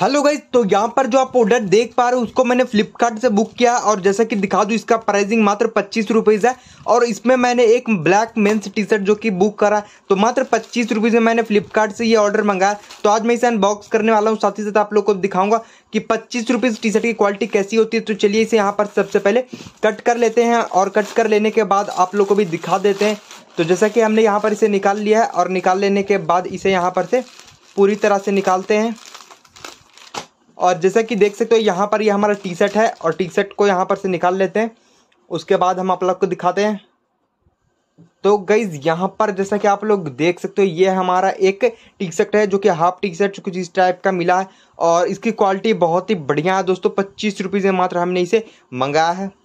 hello guys तो यहाँ पर जो आप प्रोडक्ट देख पा रहे हो उसको मैंने फ्लिपकार्ट से बुक किया और जैसा कि दिखा दूँ इसका प्राइसिंग मात्र पच्चीस रुपीज़ है और इसमें मैंने एक ब्लैक मेंस टी शर्ट जो कि बुक करा तो मात्र पच्चीस रुपीज़ में मैंने फ्लिपकार्ट से ये ऑर्डर मंगाया तो आज मैं इसे अनबॉक्स करने वाला हूँ साथ ही साथ आप लोग को दिखाऊंगा कि पच्चीस रुपीज़ टी शर्ट की क्वालिटी कैसी होती है तो चलिए इसे यहाँ पर सबसे पहले कट कर लेते हैं और कट कर लेने के बाद आप लोग को भी दिखा देते हैं तो जैसा कि हमने यहाँ पर इसे निकाल लिया है और निकाल लेने के बाद इसे यहाँ पर से पूरी तरह से निकालते हैं और जैसा कि देख सकते हो यहाँ पर ये यह हमारा टी शर्ट है और टी शर्ट को यहाँ पर से निकाल लेते हैं उसके बाद हम आप लोग को दिखाते हैं तो गईज यहाँ पर जैसा कि आप लोग देख सकते हो ये हमारा एक टी शर्ट है जो कि हाफ टी शर्ट कुछ इस टाइप का मिला है और इसकी क्वालिटी बहुत ही बढ़िया है दोस्तों पच्चीस रुपीज़ मात्र हमने इसे मंगाया है